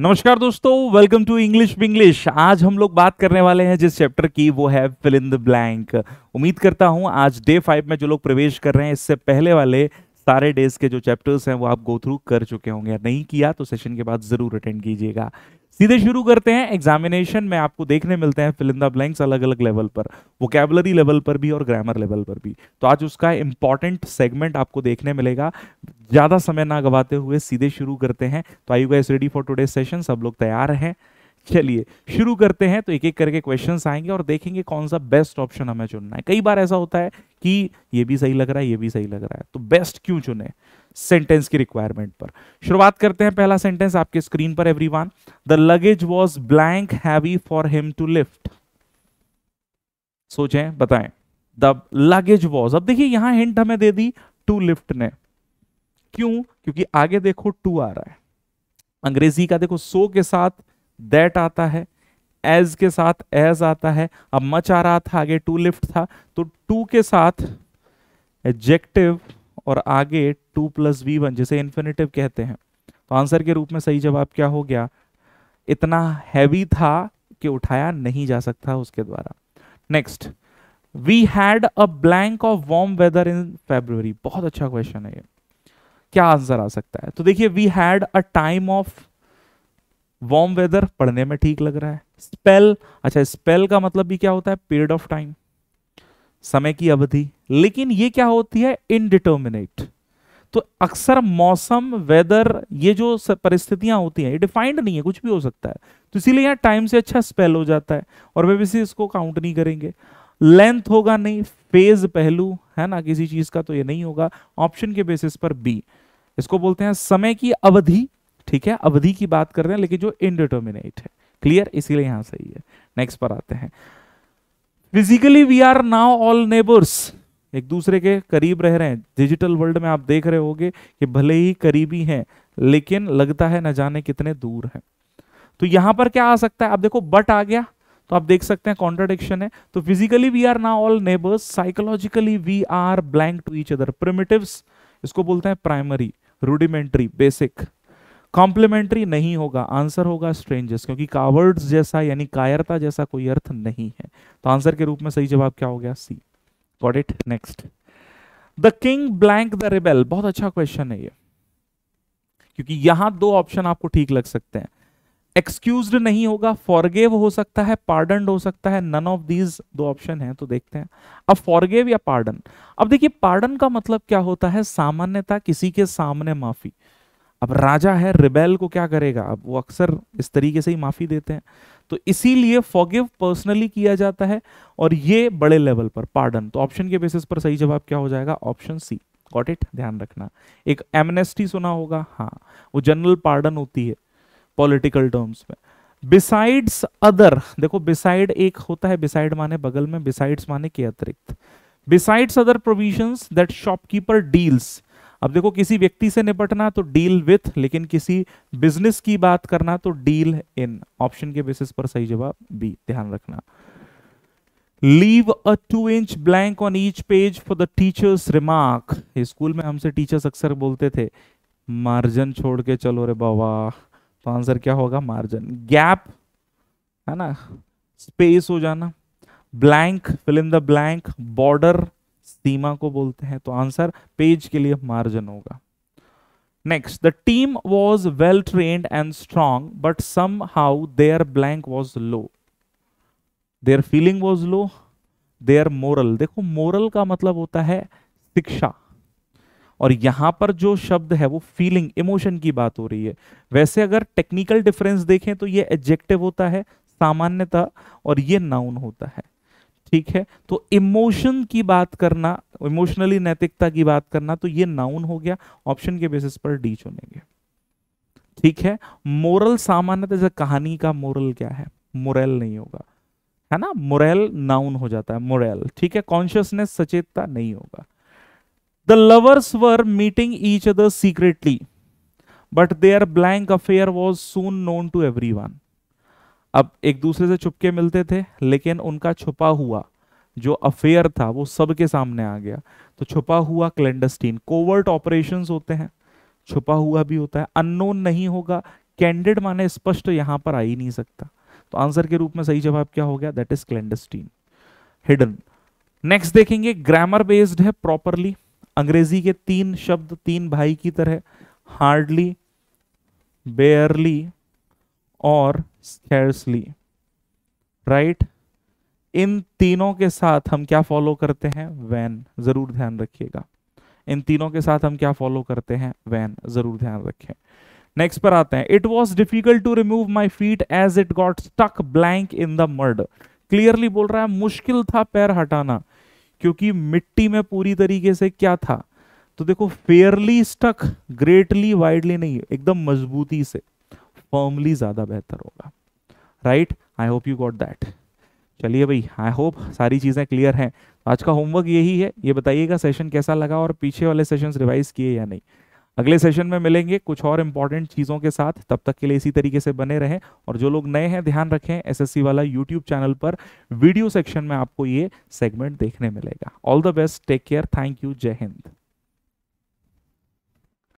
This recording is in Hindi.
नमस्कार दोस्तों वेलकम टू इंग्लिश इंग्लिश आज हम लोग बात करने वाले हैं जिस चैप्टर की वो है फिल इन द ब्लैंक उम्मीद करता हूं आज डे फाइव में जो लोग प्रवेश कर रहे हैं इससे पहले वाले सारे डेज के जो चैप्टर्स हैं वो आप गो थ्रू कर चुके होंगे नहीं किया तो सेशन के बाद जरूर अटेंड कीजिएगा सीधे शुरू करते हैं एग्जामिनेशन में आपको देखने मिलते हैं फिलिंदा ब्लैंक्स अलग अलग लेवल पर वोकेबलरी लेवल पर भी और ग्रामर लेवल पर भी तो आज उसका इंपॉर्टेंट सेगमेंट आपको देखने मिलेगा ज़्यादा समय ना गवाते हुए सीधे शुरू करते हैं तो I you guys ready for today session सब लोग तैयार हैं चलिए शुरू करते हैं तो एक एक करके क्वेश्चंस आएंगे और देखेंगे कौन सा बेस्ट ऑप्शन हमें चुनना है कई बार ऐसा होता है कि ये भी सही लग रहा है ये भी सही लग रहा है तो बेस्ट क्यों चुने सेंटेंस की रिक्वायरमेंट पर शुरुआत करते हैं पहला सेंटेंस आपके स्क्रीन पर everyone the luggage was blank heavy for him to lift सोचें बताएं द लगेज वॉज अब देखिए यहां हिंट हमें दे दी टू लिफ्ट ने क्यों क्योंकि आगे देखो टू आ रहा है अंग्रेजी का देखो सो के साथ दैट आता है एज के साथ एज आता है अब मच आ रहा था आगे टू लिफ्ट था तो टू के साथ एडजेक्टिव और आगे टू प्लस वी वन जिसे इन्फिनेटिव कहते हैं तो आंसर के रूप में सही जवाब क्या हो गया इतना हैवी था कि उठाया नहीं जा सकता उसके द्वारा next we had a blank of warm weather in February बहुत अच्छा क्वेश्चन है ये क्या आंसर आ सकता है तो देखिए we had a time of warm weather पढ़ने में ठीक लग रहा है स्पेल अच्छा स्पेल का मतलब भी क्या होता है पीरियड ऑफ टाइम समय की अवधि लेकिन ये क्या होती है इनडिटर्मिनेट तो अक्सर मौसम वेदर ये जो परिस्थितियां होती हैं ये डिफाइंड नहीं है कुछ भी हो सकता है तो इसीलिए यहाँ टाइम से अच्छा स्पेल हो जाता है और वे बेबीसी इसको काउंट नहीं करेंगे लेंथ होगा नहीं फेज पहलू है ना किसी चीज का तो ये नहीं होगा ऑप्शन के बेसिस पर बी इसको बोलते हैं समय की अवधि ठीक है अवधि की बात कर रहे हैं लेकिन जो इनडिटर्मिनेट है क्लियर इसीलिए यहां सही है नेक्स्ट पर आते हैं physically we are now all neighbours एक दूसरे के करीब रह रहे हैं डिजिटल वर्ल्ड में आप देख रहे होंगे कि भले ही करीबी हैं लेकिन लगता है न जाने कितने दूर हैं तो यहां पर क्या आ सकता है आप देखो बट आ गया तो आप देख सकते हैं कॉन्ट्राडिक्शन है तो physically we are now all neighbours psychologically we are blank to each other primitive इसको बोलते हैं प्राइमरी रूडिमेंट्री बेसिक कॉम्प्लीमेंट्री नहीं होगा आंसर होगा स्ट्रेंजेस क्योंकि कावर्ड्स जैसा यानी कायरता जैसा कोई अर्थ नहीं है तो आंसर के रूप में सही जवाब क्या हो गया C got it next the king blank the rebel बहुत अच्छा क्वेश्चन है ये क्योंकि यहां दो ऑप्शन आपको ठीक लग सकते हैं एक्सक्यूज नहीं होगा फॉरगेव हो सकता है पार्डन हो सकता है नन ऑफ दीज दो ऑप्शन है तो देखते हैं अब फॉरगेव या पार्डन अब देखिए पार्डन का मतलब क्या होता है सामान्यता किसी के सामने माफी अब राजा है रिबेल को क्या करेगा अब वो अक्सर इस तरीके से ही माफ़ी देते हैं तो इसीलिए फॉगिव पर्सनली किया जाता है और ये बड़े लेवल पर पार्डन तो ऑप्शन के बेसिस पर सही जवाब क्या हो जाएगा ऑप्शन सी गॉट इट ध्यान रखना एक एमनेस्टी सुना होगा हाँ वो जनरल पार्डन होती है पॉलिटिकल टर्म्स में बिसाइड्स अदर देखो बिसाइड एक होता है बिसाइड माने बगल में बिसाइड्स माने के अतिरिक्त besides other provisions that shopkeeper deals अब देखो किसी व्यक्ति से निपटना तो डील विथ लेकिन किसी बिजनेस की बात करना तो डील इन ऑप्शन के बेसिस पर सही जवाब बी ध्यान रखना leave a two inch blank on each page for the teachers remark school में हमसे टीचर्स अक्सर बोलते थे मार्जिन छोड़ के चलो रे बाबा तो आंसर क्या होगा मार्जिन गैप है ना स्पेस हो जाना blank fill in the blank border सीमा को बोलते हैं तो आंसर पेज के लिए मार्जिन होगा next the team was well train and strong but somehow their blank was low their feeling was low their morale देखो मोरल का मतलब होता है शिक्षा और यहां पर जो शब्द है वो फीलिंग इमोशन की बात हो रही है वैसे अगर टेक्निकल डिफरेंस देखें तो ये एडजेक्टिव होता है सामान्यतः और ये नाउन होता है ठीक है तो इमोशन की बात करना इमोशनली नैतिकता की बात करना तो ये नाउन हो गया ऑप्शन के बेसिस पर डी चुनेंगे ठीक है मोरल सामान्य जैसे कहानी का मोरल क्या है मोरल नहीं होगा है ना मोरल नाउन हो जाता है मोरल ठीक है कॉन्शियसनेस सचेतता नहीं होगा the lovers were meeting each other secretly but their blank affair was soon known to everyone अब एक दूसरे से छुपके मिलते थे लेकिन उनका छुपा हुआ जो अफेयर था वो सबके सामने आ गया तो छुपा हुआ क्लैंडस्टीन कोवर्ट ऑपरेशन होते हैं छुपा हुआ भी होता है अननोन नहीं होगा कैंडिड माने स्पष्ट यहां पर आ ही नहीं सकता तो आंसर के रूप में सही जवाब क्या हो गया that is clandestine hidden next देखेंगे ग्रामर बेस्ड है प्रॉपरली अंग्रेजी के तीन शब्द तीन भाई की तरह हार्डली बेयरली और स्कैर्सली राइट इन तीनों के साथ हम क्या फॉलो करते हैं वैन जरूर ध्यान रखिएगा इन तीनों के साथ हम क्या फॉलो करते हैं वैन जरूर ध्यान रखें नेक्स्ट पर आते हैं it was difficult to remove my feet as it got stuck blank in the mud clearly बोल रहा है मुश्किल था पैर हटाना क्योंकि मिट्टी में पूरी तरीके से क्या था तो देखो फेयरली स्टक ग्रेटली वाइडली नहीं एकदम मजबूती से फर्मली ज़्यादा बेहतर होगा right I hope you got that चलिए भाई आई होप सारी चीज़ें क्लियर हैं आज का होमवर्क यही है ये बताइएगा सेशन कैसा लगा और पीछे वाले सेशंस रिवाइज किए या नहीं अगले सेशन में मिलेंगे कुछ और इंपॉर्टेंट चीज़ों के साथ तब तक के लिए इसी तरीके से बने रहें और जो लोग नए हैं ध्यान रखें एसएससी वाला यूट्यूब चैनल पर वीडियो सेक्शन में आपको ये सेगमेंट देखने मिलेगा all the best take care thank you जय हिंद